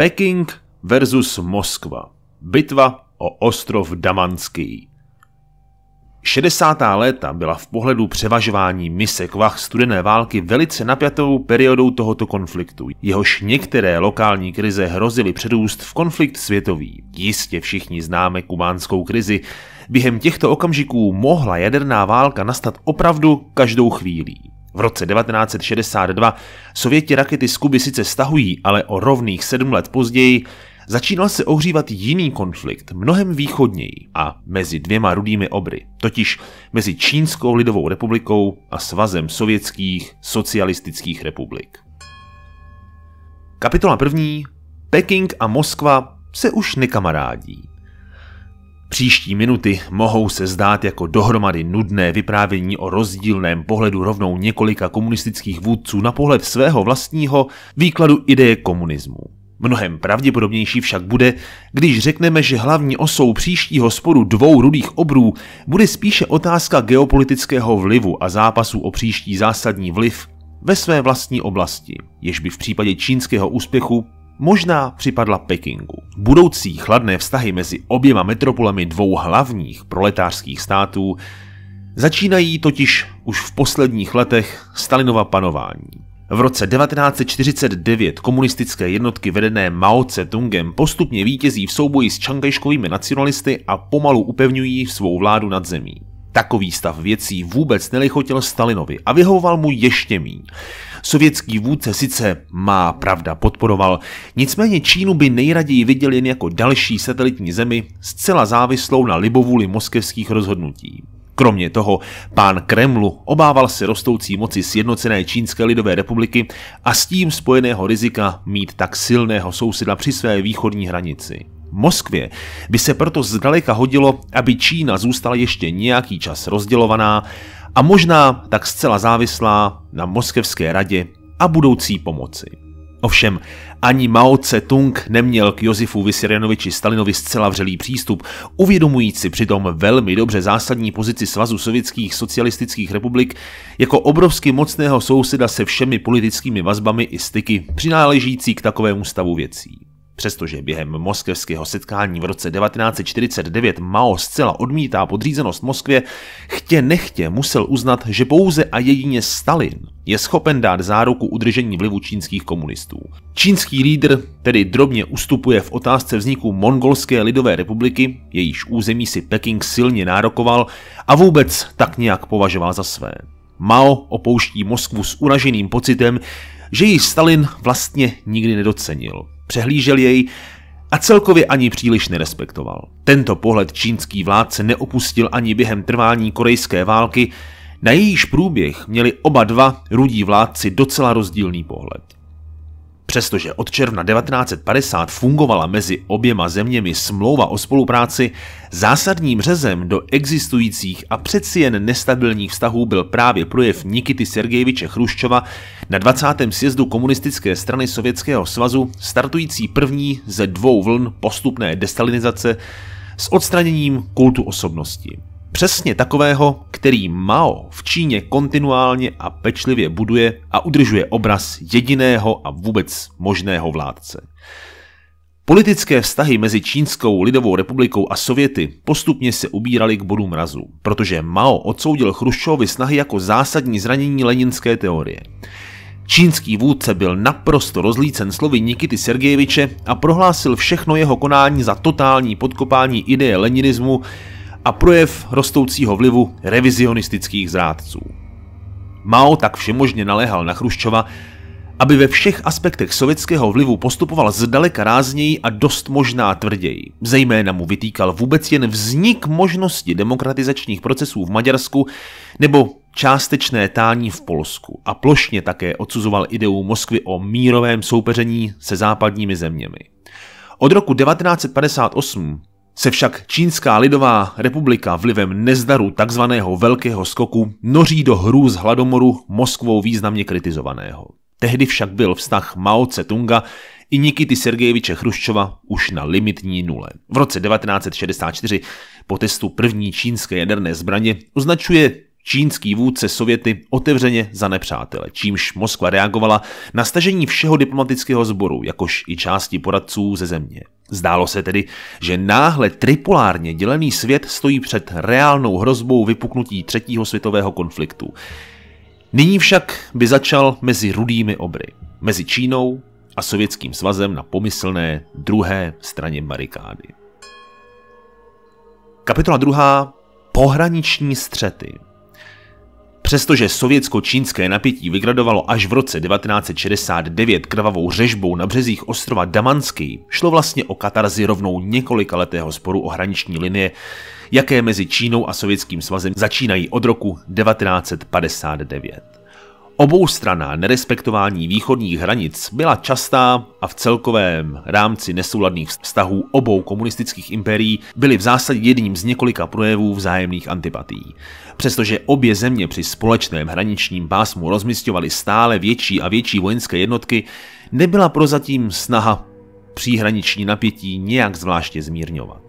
Peking versus Moskva. Bitva o ostrov Damanský. 60. léta byla v pohledu převažování mise kvach studené války velice napjatou periodou tohoto konfliktu. Jehož některé lokální krize hrozily předůst v konflikt světový. Jistě všichni známe kubánskou krizi. Během těchto okamžiků mohla jaderná válka nastat opravdu každou chvílí. V roce 1962 Sověti rakety z Kuby sice stahují, ale o rovných sedm let později začínal se ohřívat jiný konflikt, mnohem východněji a mezi dvěma rudými obry, totiž mezi Čínskou lidovou republikou a svazem sovětských socialistických republik. Kapitola první. Peking a Moskva se už nekamarádí. Příští minuty mohou se zdát jako dohromady nudné vyprávění o rozdílném pohledu rovnou několika komunistických vůdců na pohled svého vlastního výkladu ideje komunismu. Mnohem pravděpodobnější však bude, když řekneme, že hlavní osou příštího sporu dvou rudých obrů bude spíše otázka geopolitického vlivu a zápasu o příští zásadní vliv ve své vlastní oblasti, jež by v případě čínského úspěchu možná připadla Pekingu. Budoucí chladné vztahy mezi oběma metropolemi dvou hlavních proletářských států začínají totiž už v posledních letech Stalinova panování. V roce 1949 komunistické jednotky vedené Mao Tse-tungem postupně vítězí v souboji s čangajškovými nacionalisty a pomalu upevňují svou vládu nad zemí. Takový stav věcí vůbec nelichotil Stalinovi a vyhovoval mu ještě méně. Sovětský vůdce sice má pravda podporoval, nicméně Čínu by nejraději viděl jen jako další satelitní zemi, zcela závislou na libovůli moskevských rozhodnutí. Kromě toho, pán Kremlu obával se rostoucí moci sjednocené Čínské lidové republiky a s tím spojeného rizika mít tak silného souseda při své východní hranici. Moskvě by se proto zdaleka hodilo, aby Čína zůstala ještě nějaký čas rozdělovaná a možná tak zcela závislá na Moskevské radě a budoucí pomoci. Ovšem, ani Mao Tse-tung neměl k Josifu Vysirjanoviči Stalinovi zcela vřelý přístup, uvědomující přitom velmi dobře zásadní pozici Svazu sovětských socialistických republik jako obrovsky mocného souseda se všemi politickými vazbami i styky přináležící k takovému stavu věcí. Přestože během moskevského setkání v roce 1949 Mao zcela odmítá podřízenost Moskvě, chtě nechtě musel uznat, že pouze a jedině Stalin je schopen dát záruku udržení vlivu čínských komunistů. Čínský lídr tedy drobně ustupuje v otázce vzniku Mongolské lidové republiky, jejíž území si Peking silně nárokoval a vůbec tak nějak považoval za své. Mao opouští Moskvu s uraženým pocitem, že ji Stalin vlastně nikdy nedocenil přehlížel jej a celkově ani příliš nerespektoval. Tento pohled čínský vládce neopustil ani během trvání korejské války, na jejíž průběh měli oba dva rudí vládci docela rozdílný pohled. Přestože od června 1950 fungovala mezi oběma zeměmi smlouva o spolupráci, zásadním řezem do existujících a přeci jen nestabilních vztahů byl právě projev Nikity Sergejeviče Chruščova na 20. sjezdu komunistické strany Sovětského svazu, startující první ze dvou vln postupné destalinizace s odstraněním kultu osobnosti. Přesně takového, který Mao v Číně kontinuálně a pečlivě buduje a udržuje obraz jediného a vůbec možného vládce. Politické vztahy mezi Čínskou lidovou republikou a Sověty postupně se ubíraly k bodu mrazu, protože Mao odsoudil Chruščovi snahy jako zásadní zranění leninské teorie. Čínský vůdce byl naprosto rozlícen slovy Nikity Sergejeviče a prohlásil všechno jeho konání za totální podkopání ideje leninismu a projev rostoucího vlivu revizionistických zrádců. Mao tak všemožně naléhal na Chruščova, aby ve všech aspektech sovětského vlivu postupoval zdaleka rázněji a dost možná tvrději. Zejména mu vytýkal vůbec jen vznik možnosti demokratizačních procesů v Maďarsku nebo částečné tání v Polsku a plošně také odsuzoval ideu Moskvy o mírovém soupeření se západními zeměmi. Od roku 1958 se však Čínská lidová republika vlivem nezdaru tzv. velkého skoku noří do hrů z hladomoru Moskvou významně kritizovaného. Tehdy však byl vztah Mao Tse-tunga i Nikity Sergejeviče Chruščova už na limitní nule. V roce 1964 po testu první čínské jaderné zbraně označuje čínský vůdce Sověty otevřeně za nepřátele, čímž Moskva reagovala na stažení všeho diplomatického sboru, jakož i části poradců ze země. Zdálo se tedy, že náhle tripolárně dělený svět stojí před reálnou hrozbou vypuknutí třetího světového konfliktu. Nyní však by začal mezi rudými obry, mezi Čínou a Sovětským svazem na pomyslné druhé straně barikády. Kapitola 2. Pohraniční střety Přestože sovětsko-čínské napětí vygradovalo až v roce 1969 krvavou řežbou na březích ostrova Damanský, šlo vlastně o katarzi rovnou několika letého sporu o hraniční linie, jaké mezi Čínou a Sovětským svazem začínají od roku 1959. Oboustraná nerespektování východních hranic byla častá a v celkovém rámci nesouladných vztahů obou komunistických impérií byly v zásadě jedním z několika projevů vzájemných antipatí. Přestože obě země při společném hraničním pásmu rozmistovaly stále větší a větší vojenské jednotky, nebyla prozatím snaha příhraniční napětí nějak zvláště zmírňovat.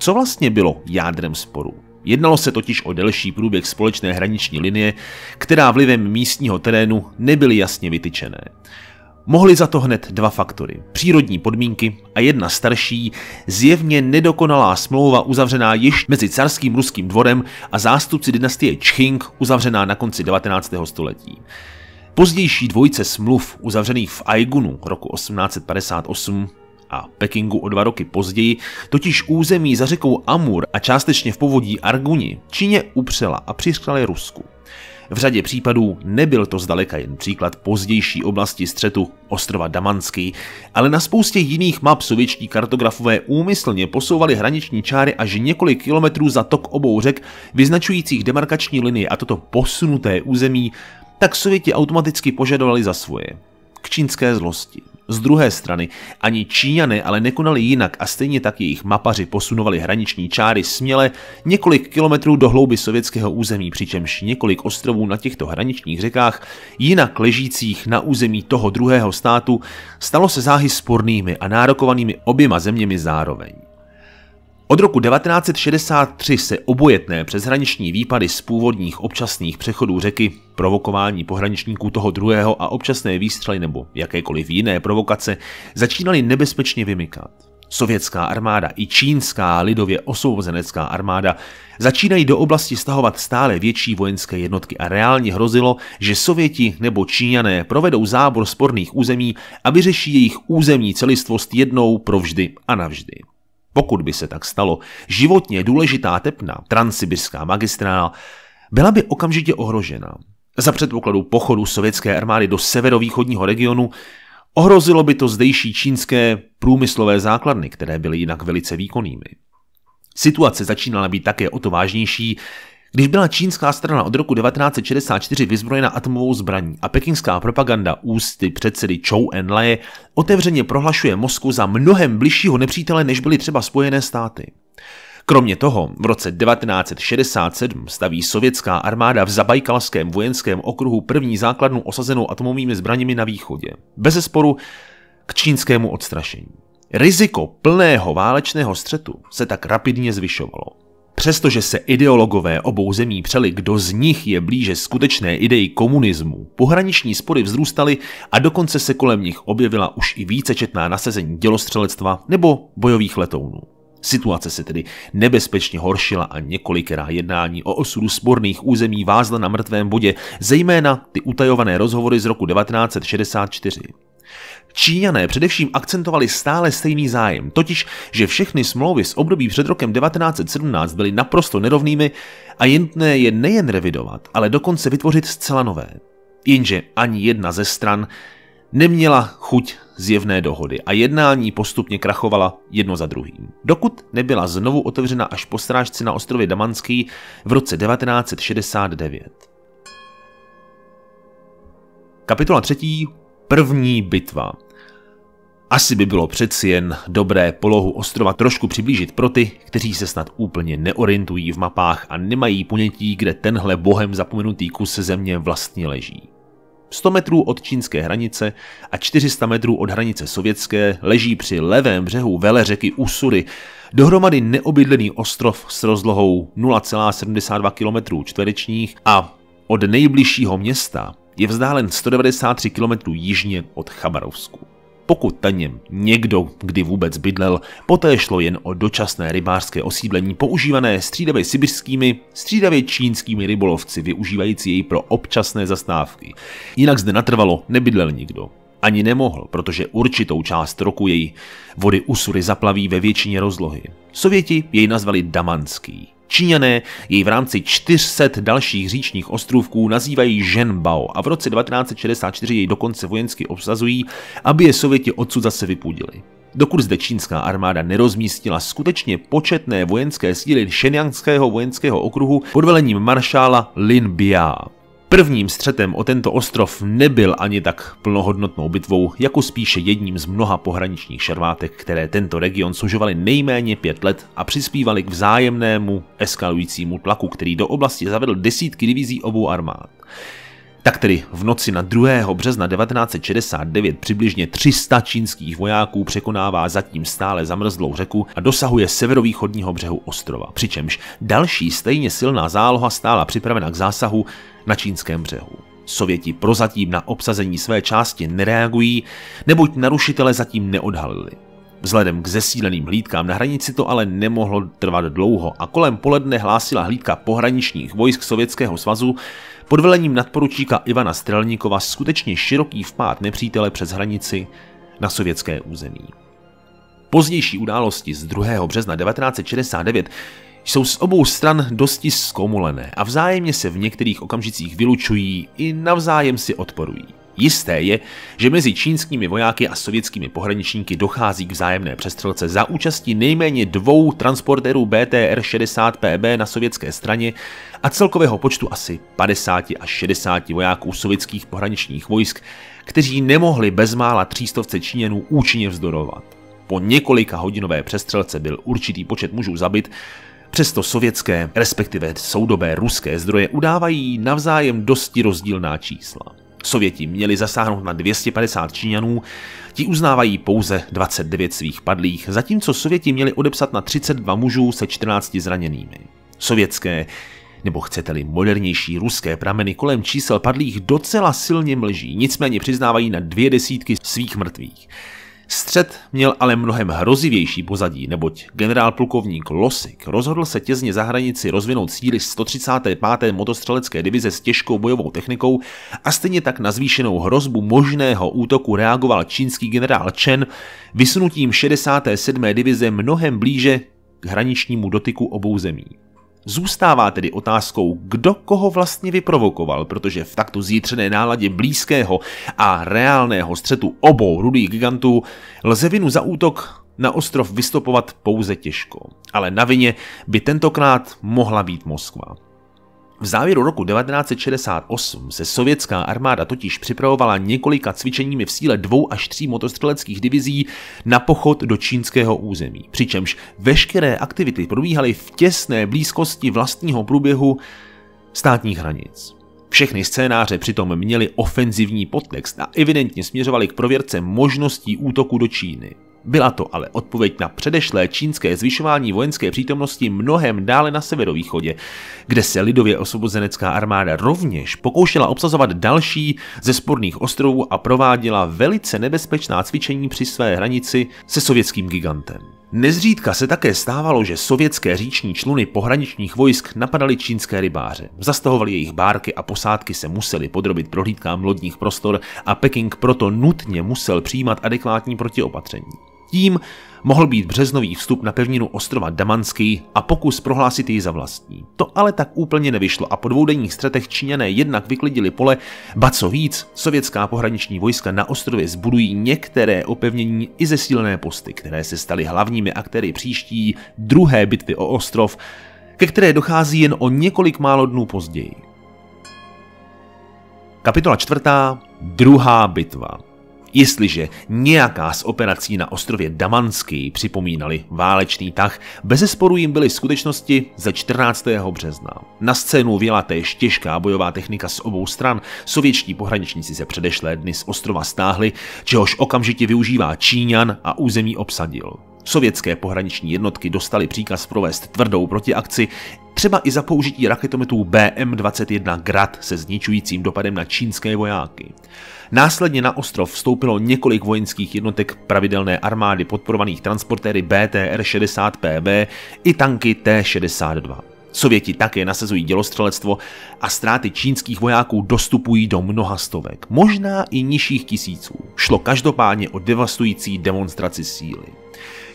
Co vlastně bylo jádrem sporu? Jednalo se totiž o delší průběh společné hraniční linie, která vlivem místního terénu nebyly jasně vytyčené. Mohly za to hned dva faktory. Přírodní podmínky a jedna starší, zjevně nedokonalá smlouva uzavřená již mezi carským ruským dvorem a zástupci dynastie Čching uzavřená na konci 19. století. Pozdější dvojce smluv uzavřených v Aigunu roku 1858 a Pekingu o dva roky později, totiž území za řekou Amur a částečně v povodí Arguni Číně upřela a přiškali Rusku. V řadě případů nebyl to zdaleka jen příklad pozdější oblasti střetu ostrova Damanský, ale na spoustě jiných map sovětští kartografové úmyslně posouvali hraniční čáry až několik kilometrů za tok obou řek, vyznačujících demarkační linie a toto posunuté území, tak Sověti automaticky požadovali za svoje. K čínské zlosti. Z druhé strany, ani Číňané ale nekonali jinak a stejně tak jejich mapaři posunovali hraniční čáry směle několik kilometrů do hlouby sovětského území, přičemž několik ostrovů na těchto hraničních řekách, jinak ležících na území toho druhého státu, stalo se záhy spornými a nárokovanými oběma zeměmi zároveň. Od roku 1963 se obojetné přeshraniční výpady z původních občasných přechodů řeky, provokování pohraničníků toho druhého a občasné výstřely nebo jakékoliv jiné provokace začínaly nebezpečně vymykat. Sovětská armáda i čínská lidově osvobozenecká armáda začínají do oblasti stahovat stále větší vojenské jednotky a reálně hrozilo, že Sověti nebo Číňané provedou zábor sporných území a vyřeší jejich územní celistvost jednou provždy a navždy. Pokud by se tak stalo, životně důležitá tepna, transsibirská magistrála, byla by okamžitě ohrožena. Za předpokladu pochodu sovětské armády do severovýchodního regionu ohrozilo by to zdejší čínské průmyslové základny, které byly jinak velice výkonnými. Situace začínala být také o to vážnější, když byla čínská strana od roku 1964 vyzbrojena atomovou zbraní a pekingská propaganda ústy předsedy Chou Enlaje otevřeně prohlašuje Moskvu za mnohem bližšího nepřítele, než byly třeba Spojené státy. Kromě toho v roce 1967 staví sovětská armáda v Zabajkalském vojenském okruhu první základnu osazenou atomovými zbraněmi na východě. Bez sporu k čínskému odstrašení. Riziko plného válečného střetu se tak rapidně zvyšovalo. Přestože se ideologové obou zemí přeli, kdo z nich je blíže skutečné idei komunismu, pohraniční spory vzrůstaly a dokonce se kolem nich objevila už i vícečetná nasazení dělostřelectva nebo bojových letounů. Situace se tedy nebezpečně horšila a několikerá jednání o osudu sporných území vázla na mrtvém bodě, zejména ty utajované rozhovory z roku 1964. Číňané především akcentovali stále stejný zájem, totiž, že všechny smlouvy z období před rokem 1917 byly naprosto nerovnými a je nutné je nejen revidovat, ale dokonce vytvořit zcela nové. Jenže ani jedna ze stran neměla chuť zjevné dohody a jednání postupně krachovala jedno za druhým. Dokud nebyla znovu otevřena až po strážci na ostrově Damanský v roce 1969. Kapitola 3. První bitva asi by bylo přeci jen dobré polohu ostrova trošku přiblížit pro ty, kteří se snad úplně neorientují v mapách a nemají ponětí, kde tenhle bohem zapomenutý kus země vlastně leží. 100 metrů od čínské hranice a 400 metrů od hranice sovětské leží při levém břehu vele řeky Usury dohromady neobydlený ostrov s rozlohou 0,72 km čtverečních a od nejbližšího města je vzdálen 193 km jižně od Chabarovsku. Pokud ten něm někdo kdy vůbec bydlel, poté šlo jen o dočasné rybářské osídlení používané střídavě sibirskými, střídavě čínskými rybolovci, využívající jej pro občasné zastávky. Jinak zde natrvalo nebydlel nikdo. Ani nemohl, protože určitou část roku její vody Usury zaplaví ve většině rozlohy. Sověti jej nazvali Damanský. Číňané jej v rámci 400 dalších říčních ostrůvků nazývají Zhenbao a v roce 1964 jej dokonce vojensky obsazují, aby je Sověti odsud zase vypudili. Dokud zde čínská armáda nerozmístila skutečně početné vojenské síly Šenjangského vojenského okruhu pod velením maršála Lin Bia. Prvním střetem o tento ostrov nebyl ani tak plnohodnotnou bitvou, jako spíše jedním z mnoha pohraničních šervátek, které tento region sužovaly nejméně pět let a přispívaly k vzájemnému eskalujícímu tlaku, který do oblasti zavedl desítky divizí obou armád. Tak tedy v noci na 2. března 1969 přibližně 300 čínských vojáků překonává zatím stále zamrzlou řeku a dosahuje severovýchodního břehu ostrova. Přičemž další stejně silná záloha stála připravena k zásahu na čínském břehu. Sověti prozatím na obsazení své části nereagují, neboť narušitele zatím neodhalili. Vzhledem k zesíleným hlídkám na hranici to ale nemohlo trvat dlouho a kolem poledne hlásila hlídka pohraničních vojsk Sovětského svazu pod velením nadporučíka Ivana Strelníkova skutečně široký vpád nepřítele přes hranici na sovětské území. Pozdější události z 2. března 1969 jsou z obou stran dosti zkomulené a vzájemně se v některých okamžicích vylučují i navzájem si odporují. Jisté je, že mezi čínskými vojáky a sovětskými pohraničníky dochází k vzájemné přestřelce za účasti nejméně dvou transportérů BTR-60PB na sovětské straně a celkového počtu asi 50 až 60 vojáků sovětských pohraničních vojsk, kteří nemohli bezmála třístovce Číněnů účinně vzdorovat. Po několika hodinové přestřelce byl určitý počet mužů zabit Přesto sovětské, respektive soudobé ruské zdroje udávají navzájem dosti rozdílná čísla. Sověti měli zasáhnout na 250 Číňanů, ti uznávají pouze 29 svých padlých, zatímco Sověti měli odepsat na 32 mužů se 14 zraněnými. Sovětské, nebo chcete-li modernější ruské prameny kolem čísel padlých docela silně mlží, nicméně přiznávají na dvě desítky svých mrtvých. Střed měl ale mnohem hrozivější pozadí, neboť generál plukovník Losik rozhodl se těsně za hranici rozvinout síly 135. motostřelecké divize s těžkou bojovou technikou a stejně tak na zvýšenou hrozbu možného útoku reagoval čínský generál Chen vysunutím 67. divize mnohem blíže k hraničnímu dotyku obou zemí. Zůstává tedy otázkou, kdo koho vlastně vyprovokoval, protože v takto zítřené náladě blízkého a reálného střetu obou rudých gigantů lze vinu za útok na ostrov vystopovat pouze těžko. Ale na vině by tentokrát mohla být Moskva. V závěru roku 1968 se sovětská armáda totiž připravovala několika cvičeními v síle dvou až tří motostřeleckých divizí na pochod do čínského území, přičemž veškeré aktivity probíhaly v těsné blízkosti vlastního průběhu státních hranic. Všechny scénáře přitom měly ofenzivní podtext a evidentně směřovaly k prověrce možností útoku do Číny. Byla to ale odpověď na předešlé čínské zvyšování vojenské přítomnosti mnohem dále na severovýchodě, kde se lidově osvobozenecká armáda rovněž pokoušela obsazovat další ze sporných ostrovů a prováděla velice nebezpečná cvičení při své hranici se sovětským gigantem. Nezřídka se také stávalo, že sovětské říční čluny pohraničních vojsk napadaly čínské rybáře, zastahovali jejich bárky a posádky se museli podrobit prohlídkám lodních prostor a Peking proto nutně musel přijímat adekvátní protiopatření. Tím mohl být březnový vstup na pevninu ostrova Damanský a pokus prohlásit ji za vlastní. To ale tak úplně nevyšlo a po dvoudenních stratech Číňané jednak vyklidili pole, ba co víc, sovětská pohraniční vojska na ostrově zbudují některé opevnění i zesílené posty, které se staly hlavními aktéry příští druhé bitvy o ostrov, ke které dochází jen o několik málo dnů později. Kapitola čtvrtá. Druhá bitva. Jestliže nějaká z operací na ostrově Damanský připomínali válečný tah, bezesporu jim byly skutečnosti ze 14. března. Na scénu věla též těžká bojová technika z obou stran, sovětští pohraničníci se předešlé dny z ostrova stáhli, čehož okamžitě využívá Číňan a území obsadil. Sovětské pohraniční jednotky dostaly příkaz provést tvrdou protiakci, třeba i za použití raketometů BM-21 Grad se zničujícím dopadem na čínské vojáky. Následně na ostrov vstoupilo několik vojenských jednotek pravidelné armády podporovaných transportéry BTR-60PB i tanky T-62. Sověti také nasazují dělostřelectvo a ztráty čínských vojáků dostupují do mnoha stovek, možná i nižších tisíců. Šlo každopádně o devastující demonstraci síly.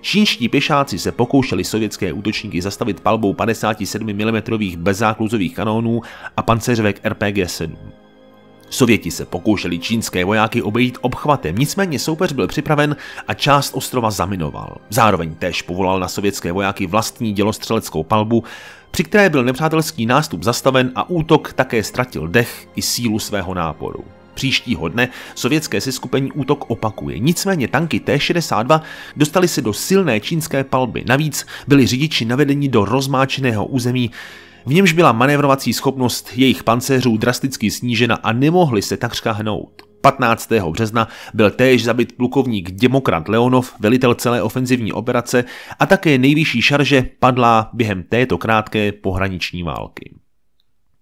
Čínští pěšáci se pokoušeli sovětské útočníky zastavit palbou 57 mm bezákluzových kanónů a pancéřovek RPG-7. Sověti se pokoušeli čínské vojáky obejít obchvatem, nicméně soupeř byl připraven a část ostrova zaminoval. Zároveň též povolal na sovětské vojáky vlastní dělostřeleckou palbu, při které byl nepřátelský nástup zastaven a útok také ztratil dech i sílu svého náporu. Příštího dne sovětské seskupení útok opakuje, nicméně tanky T-62 dostali se do silné čínské palby, navíc byli řidiči navedeni do rozmáčeného území, v němž byla manévrovací schopnost jejich pancéřů drasticky snížena a nemohli se takřka hnout. 15. března byl též zabit plukovník Demokrant Leonov, velitel celé ofenzivní operace a také nejvyšší šarže padla během této krátké pohraniční války.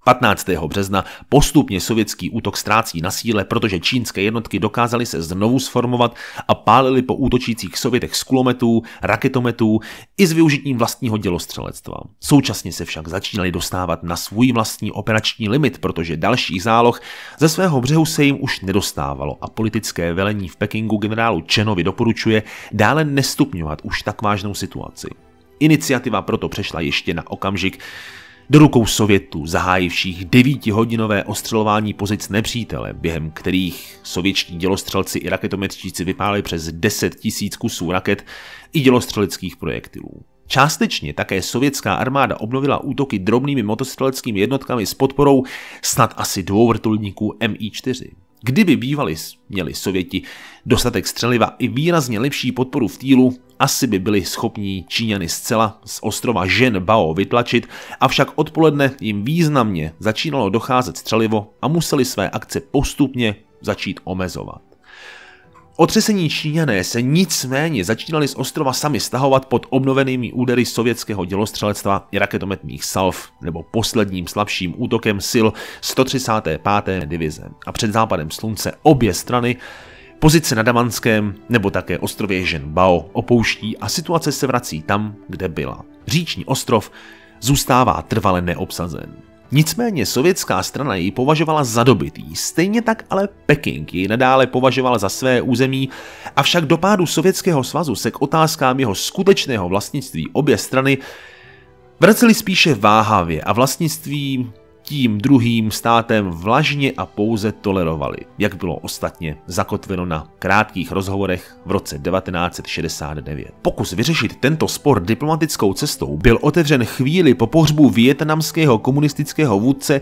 15. března postupně sovětský útok ztrácí na síle, protože čínské jednotky dokázaly se znovu sformovat a pálili po útočících sovětech z kulometů, raketometů i s využitím vlastního dělostřelectva. Současně se však začínali dostávat na svůj vlastní operační limit, protože dalších záloh ze svého břehu se jim už nedostávalo a politické velení v Pekingu generálu Čenovi doporučuje dále nestupňovat už tak vážnou situaci. Iniciativa proto přešla ještě na okamžik, do rukou Sovětů, zahájivších devítihodinové ostřelování pozic nepřítele, během kterých sovětští dělostřelci i raketometříci vypálili přes 10 tisíc kusů raket i dělostřeleckých projektilů. Částečně také sovětská armáda obnovila útoky drobnými motostřeleckými jednotkami s podporou snad asi dvou vrtulníků Mi-4. Kdyby bývali měli Sověti dostatek střeliva i výrazně lepší podporu v týlu, asi by byli schopní Číňany zcela z ostrova Bao vytlačit, avšak odpoledne jim významně začínalo docházet střelivo a museli své akce postupně začít omezovat. Otřesení Číňané se nicméně začínali z ostrova sami stahovat pod obnovenými údery sovětského dělostřelectva i raketometných salv, nebo posledním slabším útokem sil 135. divize. A před západem slunce obě strany pozice na Damanském nebo také ostrově Ženbao opouští a situace se vrací tam, kde byla. Říční ostrov zůstává trvale neobsazen. Nicméně sovětská strana ji považovala za dobytý, stejně tak ale Peking ji nadále považoval za své území, avšak do pádu Sovětského svazu se k otázkám jeho skutečného vlastnictví obě strany vraceli spíše váhavě a vlastnictví tím druhým státem vlažně a pouze tolerovali, jak bylo ostatně zakotveno na krátkých rozhovorech v roce 1969. Pokus vyřešit tento spor diplomatickou cestou byl otevřen chvíli po pohřbu vietnamského komunistického vůdce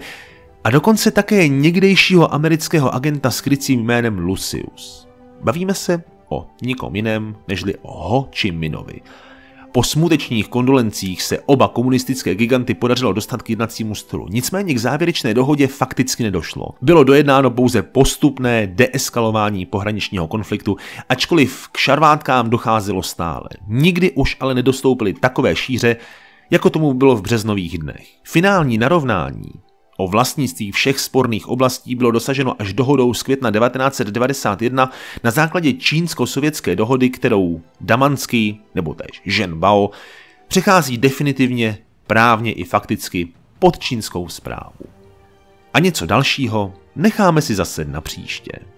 a dokonce také někdejšího amerického agenta s krycím jménem Lucius. Bavíme se o nikom jiném nežli o Ho Chi Minovi, po smutečných kondolencích se oba komunistické giganty podařilo dostat k jednacímu stolu. Nicméně k závěrečné dohodě fakticky nedošlo. Bylo dojednáno pouze postupné deeskalování pohraničního konfliktu, ačkoliv k šarvátkám docházelo stále. Nikdy už ale nedostoupili takové šíře, jako tomu bylo v březnových dnech. Finální narovnání O vlastnictví všech sporných oblastí bylo dosaženo až dohodou z května 1991 na základě čínsko-sovětské dohody, kterou Damanský, nebo též Žen Bao, přechází definitivně, právně i fakticky pod čínskou zprávu. A něco dalšího necháme si zase na příště.